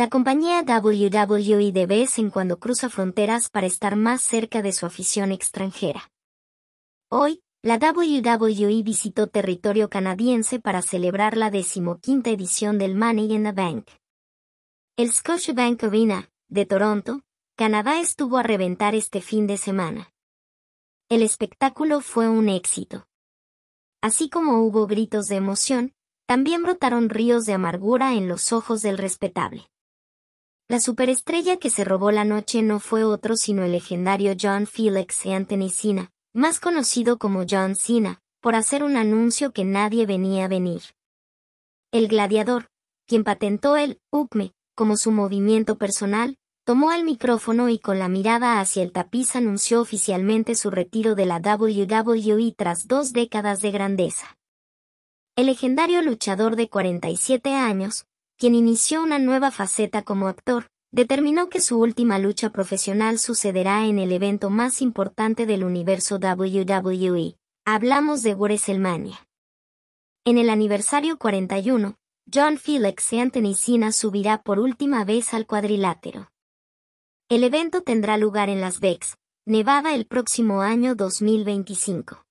La compañía WWE de vez en cuando cruza fronteras para estar más cerca de su afición extranjera. Hoy, la WWE visitó territorio canadiense para celebrar la decimoquinta edición del Money in the Bank. El Scotiabank Arena, de Toronto, Canadá estuvo a reventar este fin de semana. El espectáculo fue un éxito. Así como hubo gritos de emoción, también brotaron ríos de amargura en los ojos del respetable. La superestrella que se robó la noche no fue otro sino el legendario John Felix Anthony Cena, más conocido como John Cena, por hacer un anuncio que nadie venía a venir. El gladiador, quien patentó el UCME como su movimiento personal, tomó el micrófono y con la mirada hacia el tapiz anunció oficialmente su retiro de la WWE tras dos décadas de grandeza. El legendario luchador de 47 años, quien inició una nueva faceta como actor, determinó que su última lucha profesional sucederá en el evento más importante del universo WWE. Hablamos de WrestleMania. En el aniversario 41, John Felix y Anthony subirá por última vez al cuadrilátero. El evento tendrá lugar en Las Vegas, Nevada el próximo año 2025.